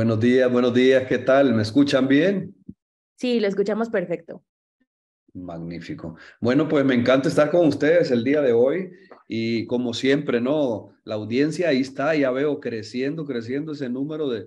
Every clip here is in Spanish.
Buenos días, buenos días, ¿qué tal? ¿Me escuchan bien? Sí, lo escuchamos perfecto. Magnífico. Bueno, pues me encanta estar con ustedes el día de hoy y como siempre, ¿no? La audiencia ahí está, ya veo creciendo, creciendo ese número de,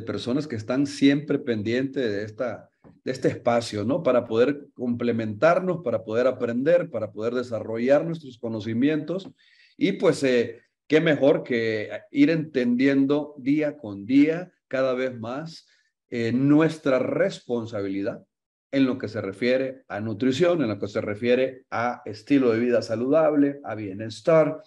personas que están siempre pendientes de, esta, de este espacio, ¿no? Para poder complementarnos, para poder aprender, para poder desarrollar nuestros conocimientos y pues eh, qué mejor que ir entendiendo día con día cada vez más eh, nuestra responsabilidad en lo que se refiere a nutrición, en lo que se refiere a estilo de vida saludable, a bienestar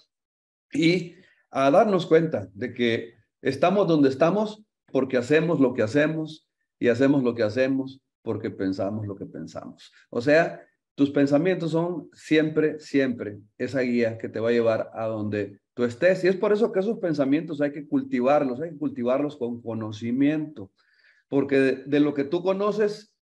y a darnos cuenta de que estamos donde estamos porque hacemos lo que hacemos y hacemos lo que hacemos porque pensamos lo que pensamos. O sea, tus pensamientos son siempre, siempre esa guía que te va a llevar a donde tú estés. Y es por eso que esos pensamientos hay que cultivarlos, hay que cultivarlos con conocimiento, porque de, lo que tú conoces,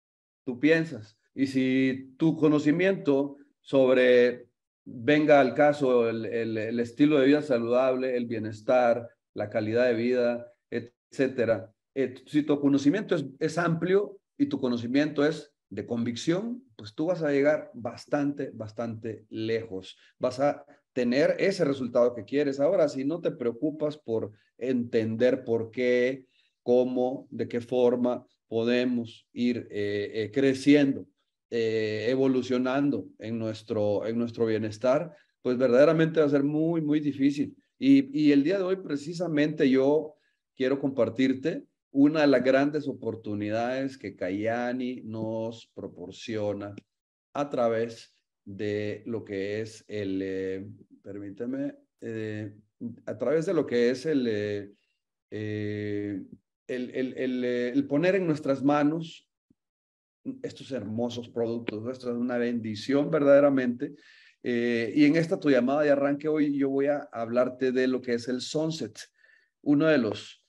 tú piensas. Y si tu conocimiento sobre, venga al caso, el, estilo de vida saludable, el bienestar, la calidad de vida, etcétera, eh, si tu conocimiento es, es amplio y tu conocimiento es de convicción, pues tú vas a llegar bastante, bastante lejos. Vas a tener ese resultado que quieres. Ahora, si no te preocupas por entender por qué, cómo, de qué forma podemos ir eh, eh, creciendo, eh, evolucionando en nuestro, en nuestro bienestar, pues verdaderamente va a ser muy, muy difícil. Y, el día de hoy precisamente yo quiero compartirte una de las grandes oportunidades que Cayani nos proporciona a través de lo que es el, eh, permítame, eh, a través de lo que es el, eh, el, el, poner en nuestras manos estos hermosos productos. Esto es una bendición verdaderamente. y en esta tu llamada de arranque hoy yo voy a hablarte de lo que es el sunset, uno de los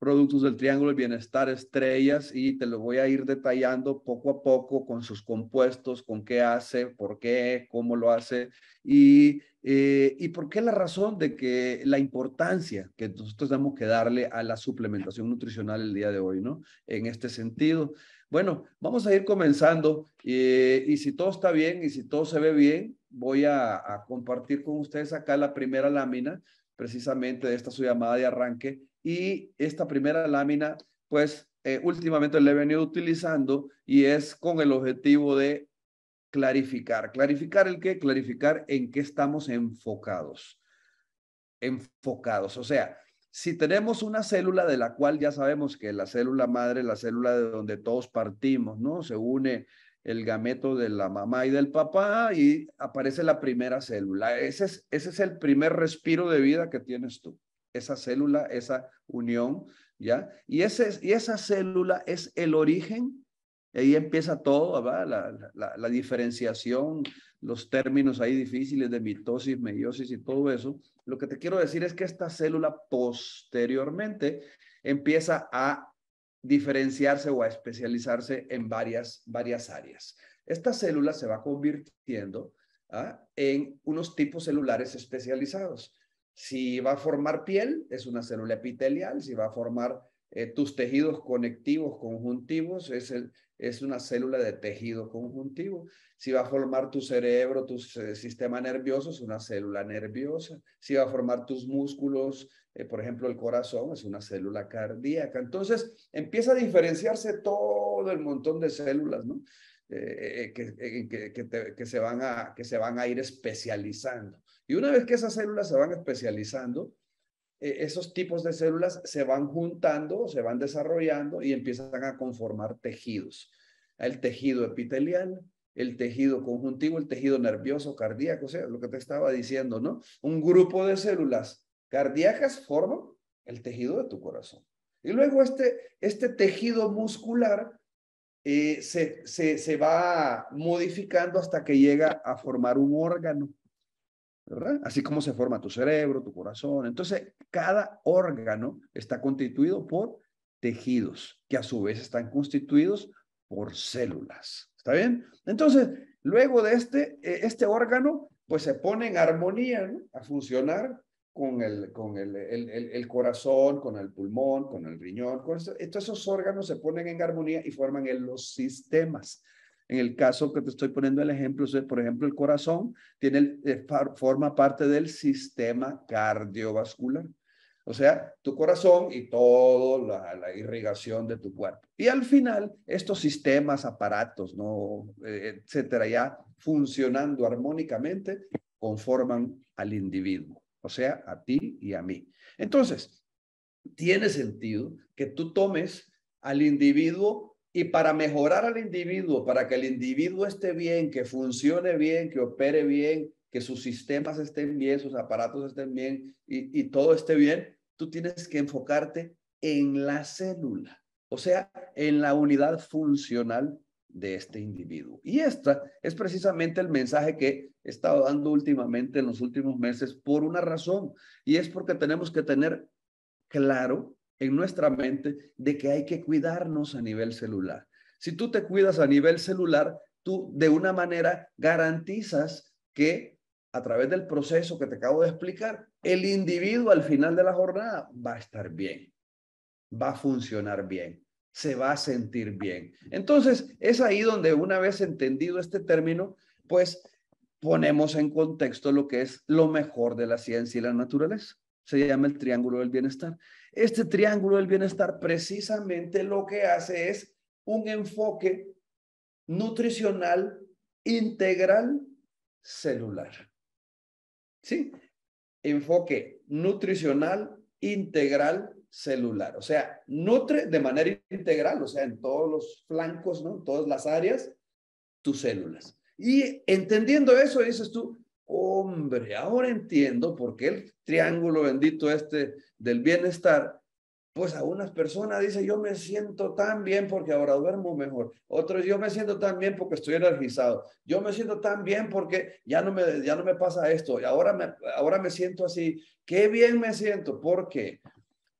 productos del Triángulo del Bienestar Estrellas y te lo voy a ir detallando poco a poco con sus compuestos, con qué hace, por qué, cómo lo hace y, eh, y por qué la razón de que la importancia que nosotros tenemos que darle a la suplementación nutricional el día de hoy, ¿no? En este sentido. Bueno, vamos a ir comenzando eh, y si todo está bien y si todo se ve bien, voy a, a compartir con ustedes acá la primera lámina precisamente de esta su llamada de arranque y esta primera lámina, pues eh, últimamente la he venido utilizando y es con el objetivo de clarificar. ¿Clarificar el qué? Clarificar en qué estamos enfocados. Enfocados, o sea, si tenemos una célula de la cual ya sabemos que la célula madre, la célula de donde todos partimos, ¿no? Se une el gameto de la mamá y del papá y aparece la primera célula. Ese es, ese es el primer respiro de vida que tienes tú esa célula, esa unión, ¿ya? Y, y esa célula es el origen, ahí empieza todo, ¿verdad? La, la, diferenciación, los términos ahí difíciles de mitosis, meiosis y todo eso. Lo que te quiero decir es que esta célula posteriormente empieza a diferenciarse o a especializarse en varias, varias áreas. Esta célula se va convirtiendo ¿ah? en unos tipos celulares especializados. Si va a formar piel, es una célula epitelial. Si va a formar eh, tus tejidos conectivos conjuntivos, es, una célula de tejido conjuntivo. Si va a formar tu cerebro, tu eh, sistema nervioso, es una célula nerviosa. Si va a formar tus músculos, eh, por ejemplo, el corazón, es una célula cardíaca. Entonces, empieza a diferenciarse todo el montón de células, ¿no? Eh, eh, que, eh, que, se van a, que se van a ir especializando. Y una vez que esas células se van especializando, esos tipos de células se van juntando, se van desarrollando y empiezan a conformar tejidos. El tejido epitelial, el tejido conjuntivo, el tejido nervioso, cardíaco, o sea, lo que te estaba diciendo, ¿no? Un grupo de células cardíacas forman el tejido de tu corazón. Y luego este, este tejido muscular eh, se, se, se, va modificando hasta que llega a formar un órgano, ¿verdad? Así como se forma tu cerebro, tu corazón. Entonces, cada órgano está constituido por tejidos, que a su vez están constituidos por células. ¿Está bien? Entonces, luego de este, eh, este órgano, pues se pone en armonía, A funcionar con, el, con el, corazón, con el pulmón, con el riñón. Con esos órganos se ponen en armonía y forman en los sistemas. En el caso que te estoy poniendo el ejemplo, por ejemplo, el corazón tiene, eh, forma parte del sistema cardiovascular. O sea, tu corazón y toda la, la, irrigación de tu cuerpo. Y al final, estos sistemas, aparatos, ¿no? Eh, etcétera, ya funcionando armónicamente, conforman al individuo o sea, a ti y a mí. Entonces, tiene sentido que tú tomes al individuo y para mejorar al individuo, para que el individuo esté bien, que funcione bien, que opere bien, que sus sistemas estén bien, sus aparatos estén bien y, todo esté bien, tú tienes que enfocarte en la célula, o sea, en la unidad funcional de este individuo. Y esta es precisamente el mensaje que he estado dando últimamente en los últimos meses por una razón, y es porque tenemos que tener claro en nuestra mente de que hay que cuidarnos a nivel celular. Si tú te cuidas a nivel celular, tú de una manera garantizas que a través del proceso que te acabo de explicar, el individuo al final de la jornada va a estar bien, va a funcionar bien, se va a sentir bien. Entonces, es ahí donde una vez entendido este término, pues ponemos en contexto lo que es lo mejor de la ciencia y la naturaleza. Se llama el triángulo del bienestar. Este triángulo del bienestar precisamente lo que hace es un enfoque nutricional integral celular. ¿Sí? Enfoque nutricional integral celular. O sea, nutre de manera integral, o sea, en todos los flancos, ¿no? En todas las áreas, tus células. Y entendiendo eso, dices tú, hombre, ahora entiendo por qué el triángulo bendito este del bienestar, pues a unas personas dice, yo me siento tan bien porque ahora duermo mejor. Otros, yo me siento tan bien porque estoy energizado. Yo me siento tan bien porque ya no me, ya no me pasa esto. y Ahora me, ahora me siento así. Qué bien me siento. ¿Por qué?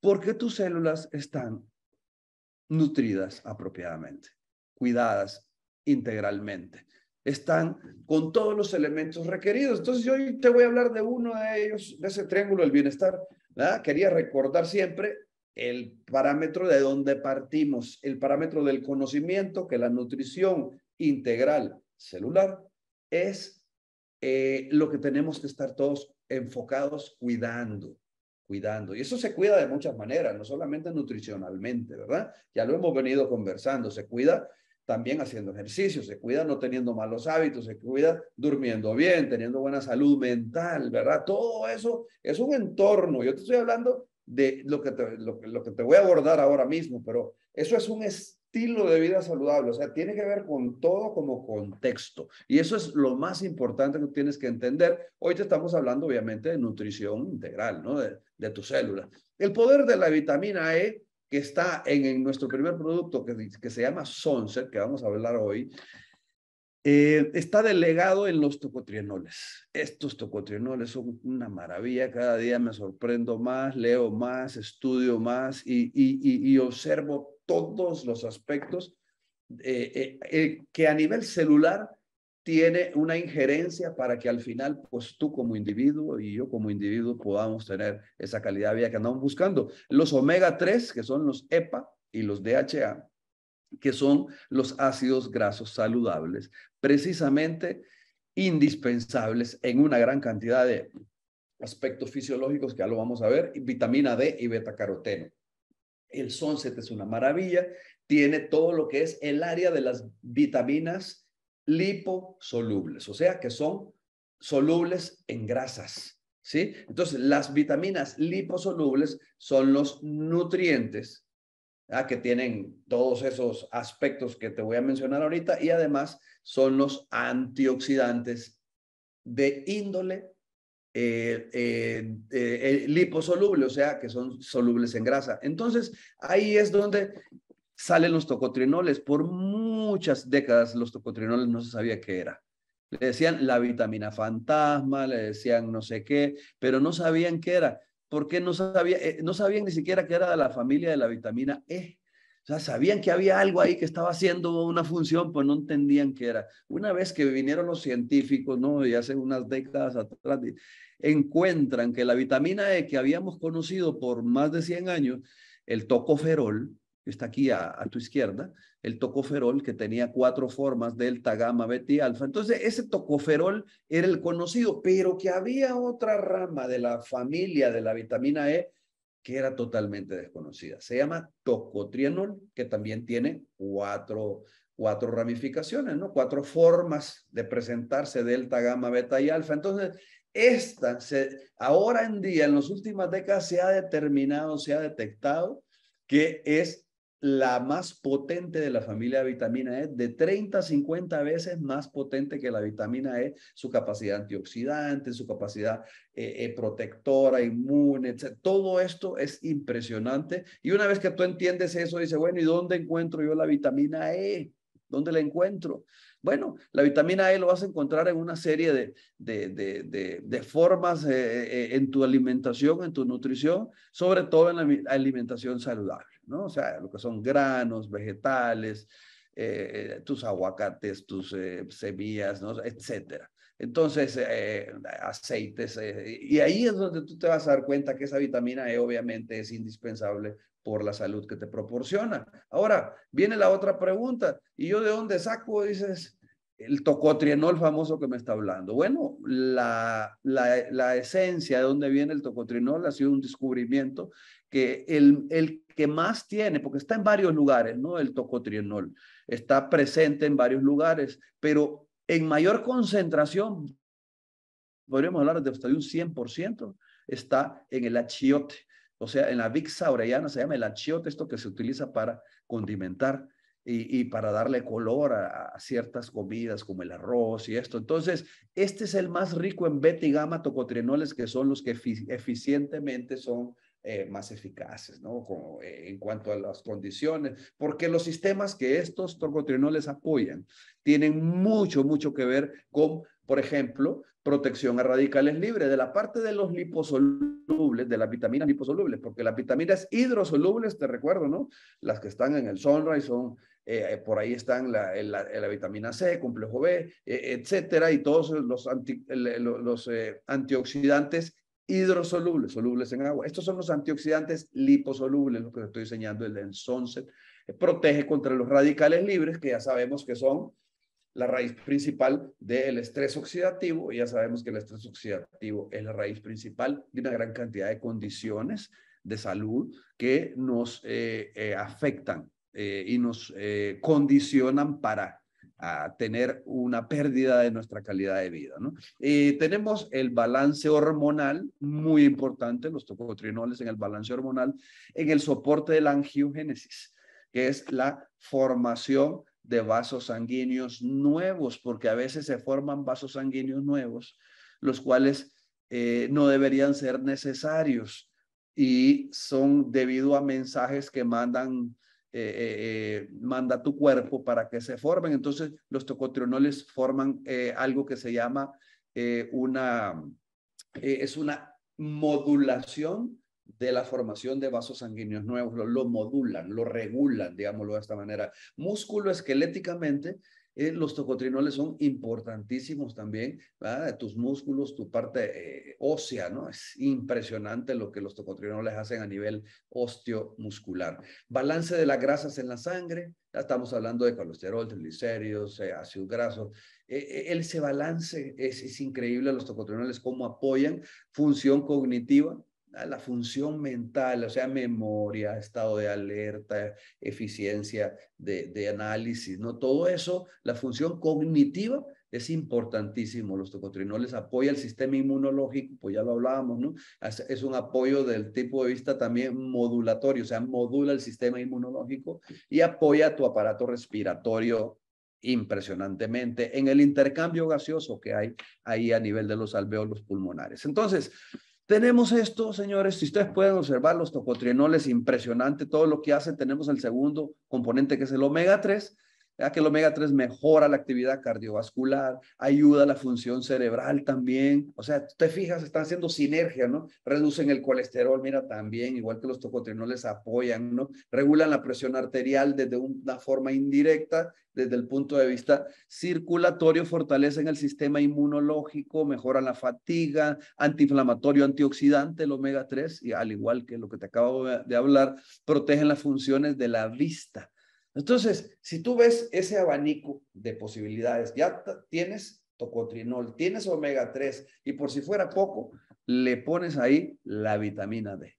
porque tus células están nutridas apropiadamente, cuidadas integralmente. Están con todos los elementos requeridos. Entonces, hoy te voy a hablar de uno de ellos, de ese triángulo del bienestar. Quería recordar siempre el parámetro de donde partimos, el parámetro del conocimiento que la nutrición integral celular es eh, lo que tenemos que estar todos enfocados cuidando cuidando. Y eso se cuida de muchas maneras, no solamente nutricionalmente, ¿verdad? Ya lo hemos venido conversando, se cuida también haciendo ejercicio, se cuida no teniendo malos hábitos, se cuida durmiendo bien, teniendo buena salud mental, ¿verdad? Todo eso es un entorno. Yo te estoy hablando de lo que te, lo que te voy a abordar ahora mismo, pero eso es un, es, estilo de vida saludable. O sea, tiene que ver con todo como contexto. Y eso es lo más importante que tienes que entender. Hoy te estamos hablando, obviamente, de nutrición integral, ¿no? De, tu tus células. El poder de la vitamina E, que está en, nuestro primer producto, que, que, se llama Soncer, que vamos a hablar hoy, eh, está delegado en los tocotrienoles. Estos tocotrienoles son una maravilla, cada día me sorprendo más, leo más, estudio más y, y, y observo todos los aspectos eh, eh, eh, que a nivel celular tiene una injerencia para que al final, pues tú como individuo y yo como individuo podamos tener esa calidad de vida que andamos buscando. Los omega 3, que son los EPA y los DHA, que son los ácidos grasos saludables, precisamente indispensables en una gran cantidad de aspectos fisiológicos que ya lo vamos a ver, vitamina D y beta caroteno. El sunset es una maravilla, tiene todo lo que es el área de las vitaminas liposolubles, o sea que son solubles en grasas, ¿sí? Entonces, las vitaminas liposolubles son los nutrientes ¿ah? que tienen todos esos aspectos que te voy a mencionar ahorita y además son los antioxidantes de índole eh, eh, eh, eh, liposoluble, o sea, que son solubles en grasa. Entonces, ahí es donde salen los tocotrinoles. Por muchas décadas los tocotrinoles no se sabía qué era. Le decían la vitamina fantasma, le decían no sé qué, pero no sabían qué era, porque no, sabía, no sabían ni siquiera que era de la familia de la vitamina E. O sea, sabían que había algo ahí que estaba haciendo una función, pues no entendían qué era. Una vez que vinieron los científicos, ¿no? Y hace unas décadas atrás, encuentran que la vitamina E que habíamos conocido por más de 100 años, el tocoferol, que está aquí a, a tu izquierda, el tocoferol que tenía cuatro formas, delta, gamma, beta y alfa. Entonces, ese tocoferol era el conocido, pero que había otra rama de la familia de la vitamina E que era totalmente desconocida. Se llama tocotrienol, que también tiene cuatro, cuatro ramificaciones, ¿no? cuatro formas de presentarse delta, gamma, beta y alfa. Entonces, esta, se, ahora en día, en las últimas décadas, se ha determinado, se ha detectado que es la más potente de la familia de vitamina E, de 30 a 50 veces más potente que la vitamina E, su capacidad antioxidante, su capacidad eh, eh, protectora, inmune, etc. Todo esto es impresionante. Y una vez que tú entiendes eso, dices, bueno, ¿y dónde encuentro yo la vitamina E? ¿Dónde la encuentro? Bueno, la vitamina E lo vas a encontrar en una serie de, de, formas eh, en tu alimentación, en tu nutrición, sobre todo en la alimentación saludable. ¿no? O sea, lo que son granos, vegetales, eh, eh, tus aguacates, tus eh, semillas, etc. etcétera. Entonces, aceites, y ahí es donde tú te vas a dar cuenta que esa vitamina E obviamente es indispensable por la salud que te proporciona. Ahora, viene la otra pregunta, ¿y yo de dónde saco? Dices, el tocotrienol famoso que me está hablando. Bueno, la, la, esencia de dónde viene el tocotrienol ha sido un descubrimiento que el, el que más tiene, porque está en varios lugares, ¿no? El tocotrienol está presente en varios lugares, pero en mayor concentración, podríamos hablar de hasta un 100%, está en el achiote. O sea, en la vixa orellana se llama el achiote, esto que se utiliza para condimentar y, para darle color a, ciertas comidas como el arroz y esto. Entonces, este es el más rico en beta y gamma tocotrienoles, que son los que eficientemente son eh, más eficaces, ¿no? Eh, en cuanto a las condiciones, porque los sistemas que estos torcotrinoles apoyan tienen mucho, mucho que ver con, por ejemplo, protección a radicales libres de la parte de los liposolubles, de las vitaminas liposolubles, porque las vitaminas hidrosolubles, te recuerdo, ¿no? Las que están en el sunrise son eh, por ahí están la, vitamina C, complejo B, etcétera, y todos los, los antioxidantes hidrosolubles, solubles en agua. Estos son los antioxidantes liposolubles, lo que estoy diseñando, el del Sunset. Eh, protege contra los radicales libres, que ya sabemos que son la raíz principal del estrés oxidativo. Ya sabemos que el estrés oxidativo es la raíz principal de una gran cantidad de condiciones de salud que nos eh, eh, afectan y nos condicionan para a tener una pérdida de nuestra calidad de vida. ¿no? tenemos el balance hormonal, muy importante, los tocotrienoles en el balance hormonal, en el soporte de la angiogénesis, que es la formación de vasos sanguíneos nuevos, porque a veces se forman vasos sanguíneos nuevos, los cuales eh, no deberían ser necesarios y son debido a mensajes que mandan eh, eh, manda tu cuerpo para que se formen. Entonces, los tocotrionoles forman eh, algo que se llama una, es una modulación de la formación de vasos sanguíneos nuevos, lo, modulan, lo regulan, digámoslo de esta manera. Músculo esqueléticamente eh, los tocotrinoles son importantísimos también, ¿verdad? tus músculos, tu parte eh, ósea, ¿no? Es impresionante lo que los tocotrinoles hacen a nivel osteomuscular. Balance de las grasas en la sangre, ya estamos hablando de colesterol, triglicéridos, ácido eh, ácidos grasos. ese balance es, es increíble, los tocotrinoles, cómo apoyan función cognitiva, la función mental, o sea, memoria, estado de alerta, eficiencia de, análisis, ¿no? Todo eso, la función cognitiva es importantísimo. Los tocotrinoles apoya el sistema inmunológico, pues ya lo hablábamos, ¿no? Es, es un apoyo del tipo de vista también modulatorio, o sea, modula el sistema inmunológico y apoya tu aparato respiratorio impresionantemente en el intercambio gaseoso que hay ahí a nivel de los alveolos pulmonares. Entonces, tenemos esto, señores, si ustedes pueden observar los tocotrienoles, impresionante todo lo que hace. Tenemos el segundo componente que es el omega 3 que el omega 3 mejora la actividad cardiovascular, ayuda a la función cerebral también. O sea, te fijas, están haciendo sinergia, ¿no? Reducen el colesterol, mira, también, igual que los les apoyan, ¿no? Regulan la presión arterial desde una forma indirecta, desde el punto de vista circulatorio, fortalecen el sistema inmunológico, mejoran la fatiga, antiinflamatorio, antioxidante, el omega 3, y al igual que lo que te acabo de hablar, protegen las funciones de la vista entonces, si tú ves ese abanico de posibilidades, ya tienes tocotrinol, tienes omega 3 y por si fuera poco, le pones ahí la vitamina D.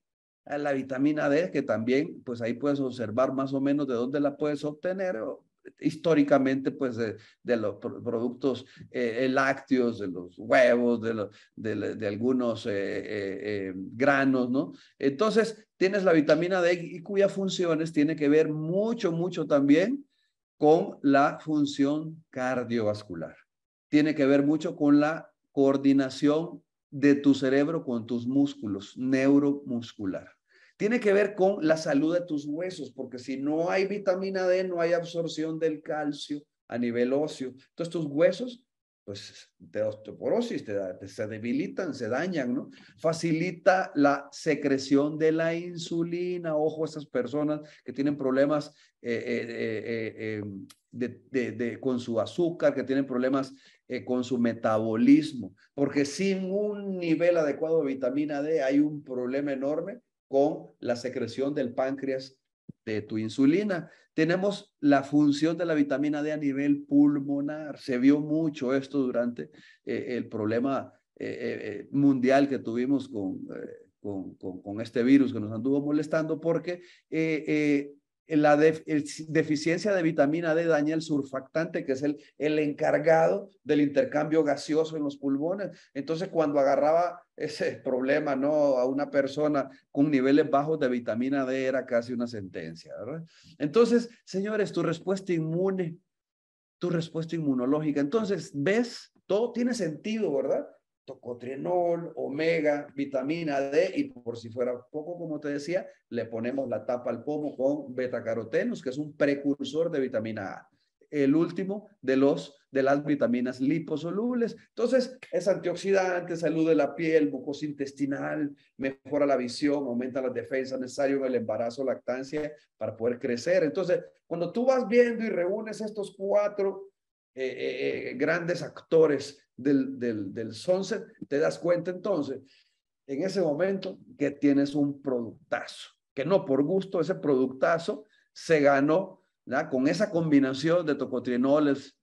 Ah, la vitamina D que también, pues ahí puedes observar más o menos de dónde la puedes obtener o históricamente pues de, los productos eh, eh, lácteos, de los huevos, de, algunos eh, granos, ¿no? Entonces tienes la vitamina D y cuyas funciones tiene que ver mucho, mucho también con la función cardiovascular. Tiene que ver mucho con la coordinación de tu cerebro con tus músculos, neuromuscular tiene que ver con la salud de tus huesos, porque si no hay vitamina D, no hay absorción del calcio a nivel óseo. Entonces tus huesos, pues de osteoporosis, te, se debilitan, se dañan, ¿no? Facilita la secreción de la insulina. Ojo, esas personas que tienen problemas eh, eh, eh, em, con su azúcar, que tienen problemas con su metabolismo, porque sin un nivel adecuado de vitamina D hay un problema enorme con la secreción del páncreas de tu insulina. Tenemos la función de la vitamina D a nivel pulmonar. Se vio mucho esto durante eh, el problema eh, eh, mundial que tuvimos con, con, con, este virus que nos anduvo molestando porque la deficiencia de vitamina D daña el surfactante, que es el, el encargado del intercambio gaseoso en los pulmones. Entonces, cuando agarraba ese problema ¿no? a una persona con niveles bajos de vitamina D, era casi una sentencia. Entonces, señores, tu respuesta inmune, tu respuesta inmunológica. Entonces, ves, todo tiene sentido, ¿verdad? tocotrienol, omega, vitamina D y por si fuera poco, como te decía, le ponemos la tapa al pomo con betacarotenos, que es un precursor de vitamina A. El último de los de las vitaminas liposolubles. Entonces, es antioxidante, salud de la piel, mucosa intestinal, mejora la visión, aumenta las defensas necesarias en el embarazo, lactancia para poder crecer. Entonces, cuando tú vas viendo y reúnes estos cuatro eh, eh, eh, grandes actores del, del, sunset, te das cuenta entonces, en ese momento, que tienes un productazo, que no por gusto, ese productazo se ganó con esa combinación de tocotrienoles,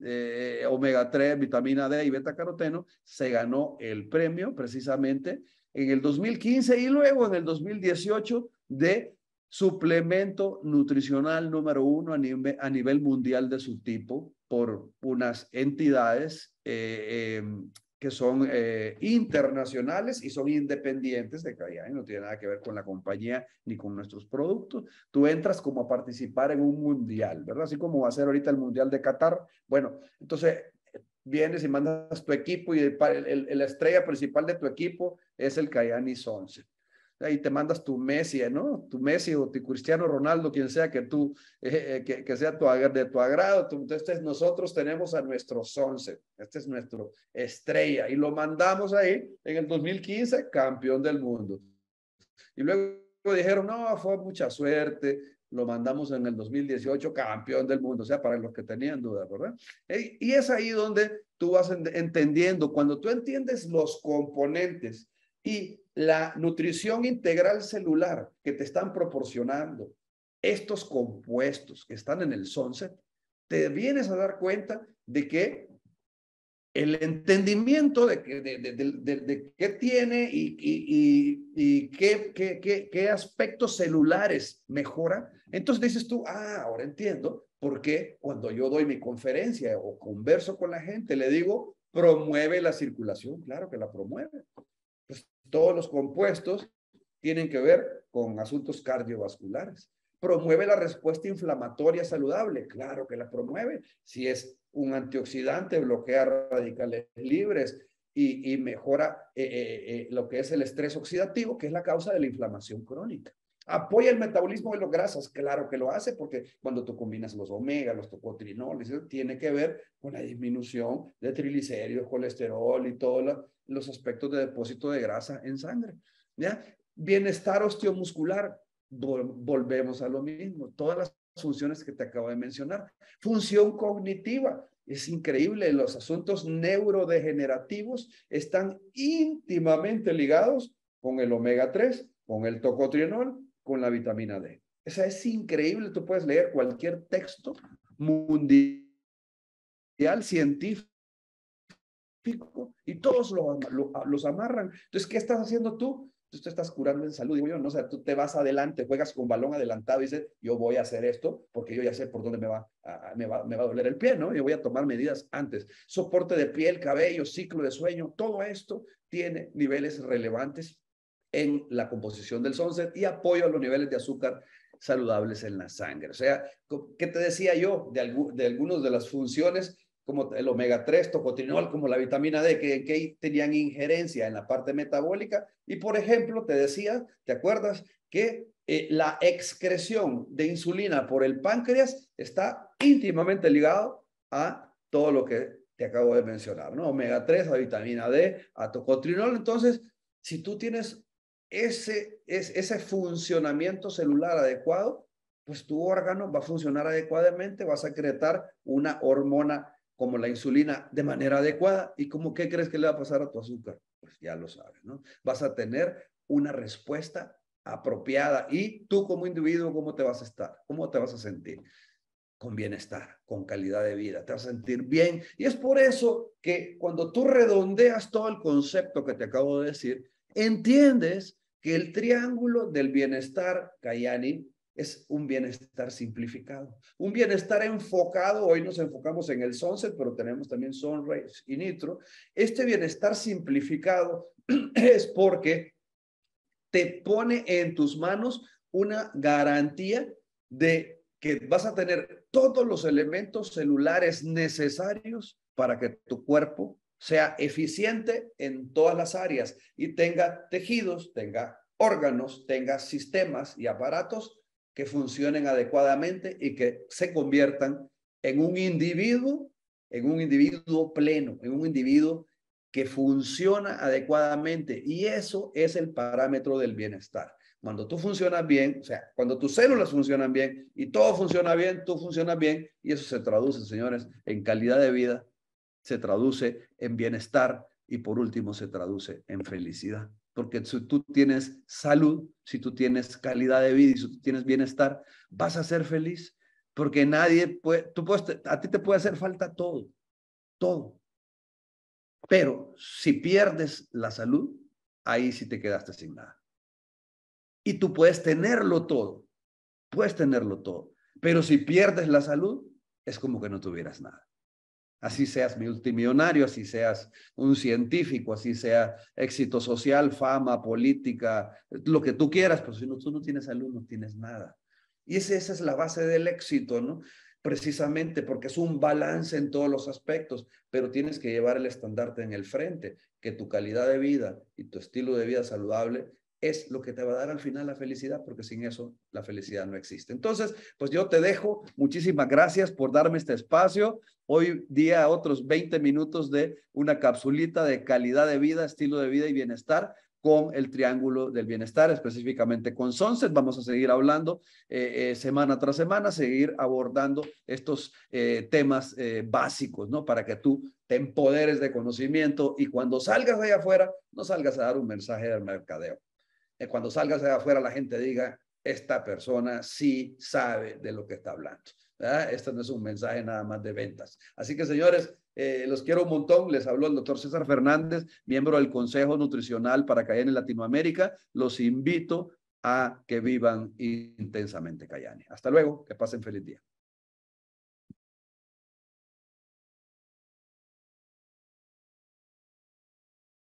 omega 3, vitamina D y beta caroteno, se ganó el premio precisamente en el 2015 y luego en el 2018 de suplemento nutricional número uno a nivel mundial de su tipo por unas entidades eh, em, que son eh, internacionales y son independientes de Cayani, no tiene nada que ver con la compañía ni con nuestros productos. Tú entras como a participar en un mundial, ¿verdad? Así como va a ser ahorita el mundial de Qatar. Bueno, entonces eh, vienes y mandas tu equipo y la estrella principal de tu equipo es el Cayani 11 ahí te mandas tu Messi, ¿no? Tu Messi o tu Cristiano Ronaldo, quien sea que tú, eh, eh, que, sea tu, de tu agrado. entonces este nosotros tenemos a nuestros 11, este es nuestro estrella y lo mandamos ahí en el 2015, campeón del mundo. Y luego dijeron, no, fue mucha suerte, lo mandamos en el 2018 campeón del mundo, o sea, para los que tenían dudas, ¿verdad? Y es ahí donde tú vas entendiendo, cuando tú entiendes los componentes y la nutrición integral celular que te están proporcionando estos compuestos que están en el sunset, te vienes a dar cuenta de que el entendimiento de, de, de, de qué tiene y, qué, qué, qué, aspectos celulares mejora, entonces dices tú, ah, ahora entiendo por qué cuando yo doy mi conferencia o converso con la gente, le digo, promueve la circulación, claro que la promueve. Todos los compuestos tienen que ver con asuntos cardiovasculares. ¿Promueve la respuesta inflamatoria saludable? Claro que la promueve. Si es un antioxidante, bloquea radicales libres y, mejora eh, eh, eh, lo que es el estrés oxidativo, que es la causa de la inflamación crónica. ¿Apoya el metabolismo de las grasas? Claro que lo hace, porque cuando tú combinas los omega, los tocotrinoles, tiene que ver con la disminución de triglicéridos, colesterol y todos los aspectos de depósito de grasa en sangre. ¿ya? Bienestar osteomuscular, volvemos a lo mismo. Todas las funciones que te acabo de mencionar. Función cognitiva, es increíble, los asuntos neurodegenerativos están íntimamente ligados con el omega 3, con el tocotrienol con la vitamina D. O es increíble, tú puedes leer cualquier texto mundial, científico, y todos lo, los amarran. Entonces, ¿qué estás haciendo tú? tú estás curando en salud. Digo yo, no, o sea, tú te vas adelante, juegas con balón adelantado y dices, yo voy a hacer esto porque yo ya sé por dónde me va a, me va, me va a doler el pie, ¿no? Yo voy a tomar medidas antes. Soporte de piel, cabello, ciclo de sueño, todo esto tiene niveles relevantes en la composición del Sonset y apoyo a los niveles de azúcar saludables en la sangre. O sea, ¿qué te decía yo de, algunos de algunas de las funciones como el omega 3, tocotrinol, como la vitamina D, que, tenían injerencia en la parte metabólica? Y por ejemplo, te decía, ¿te acuerdas? Que eh, la excreción de insulina por el páncreas está íntimamente ligado a todo lo que te acabo de mencionar, ¿no? Omega 3, a vitamina D, a tocotrinol. Entonces, si tú tienes ese, es, ese funcionamiento celular adecuado, pues tu órgano va a funcionar adecuadamente, vas a secretar una hormona como la insulina de manera adecuada. ¿Y cómo qué crees que le va a pasar a tu azúcar? Pues ya lo sabes, ¿no? Vas a tener una respuesta apropiada y tú como individuo, ¿cómo te vas a estar? ¿Cómo te vas a sentir? Con bienestar, con calidad de vida, te vas a sentir bien. Y es por eso que cuando tú redondeas todo el concepto que te acabo de decir, entiendes que el triángulo del bienestar, Kayani, es un bienestar simplificado, un bienestar enfocado, hoy nos enfocamos en el sunset, pero tenemos también sunrise y nitro. Este bienestar simplificado es porque te pone en tus manos una garantía de que vas a tener todos los elementos celulares necesarios para que tu cuerpo sea eficiente en todas las áreas y tenga tejidos, tenga órganos, tenga sistemas y aparatos que funcionen adecuadamente y que se conviertan en un individuo, en un individuo pleno, en un individuo que funciona adecuadamente. Y eso es el parámetro del bienestar. Cuando tú funcionas bien, o sea, cuando tus células funcionan bien y todo funciona bien, tú funcionas bien y eso se traduce, señores, en calidad de vida, se traduce en bienestar y por último se traduce en felicidad. Porque si tú tienes salud, si tú tienes calidad de vida y si tú tienes bienestar, vas a ser feliz. Porque nadie puede, tú puedes, a ti te puede hacer falta todo, todo. Pero si pierdes la salud, ahí sí te quedaste sin nada. Y tú puedes tenerlo todo, puedes tenerlo todo. Pero si pierdes la salud, es como que no tuvieras nada. Así seas multimillonario, así seas un científico, así sea éxito social, fama, política, lo que tú quieras, pero si no, tú no tienes salud, no tienes nada. Y esa, esa es la base del éxito, ¿no? Precisamente porque es un balance en todos los aspectos, pero tienes que llevar el estandarte en el frente, que tu calidad de vida y tu estilo de vida saludable es lo que te va a dar al final la felicidad, porque sin eso la felicidad no existe. Entonces, pues yo te dejo. Muchísimas gracias por darme este espacio. Hoy día otros 20 minutos de una capsulita de calidad de vida, estilo de vida y bienestar con el Triángulo del Bienestar, específicamente con Sonset, Vamos a seguir hablando eh, eh, semana tras semana, seguir abordando estos eh, temas básicos, ¿no? Para que tú te empoderes de conocimiento y cuando salgas de allá afuera, no salgas a dar un mensaje de mercadeo. Eh, cuando salgas de afuera la gente diga, esta persona sí sabe de lo que está hablando. Este no es un mensaje nada más de ventas. Así que, señores, eh, los quiero un montón. Les habló el doctor César Fernández, miembro del Consejo Nutricional para Cayenne en Latinoamérica. Los invito a que vivan intensamente Cayenne. Hasta luego, que pasen feliz día.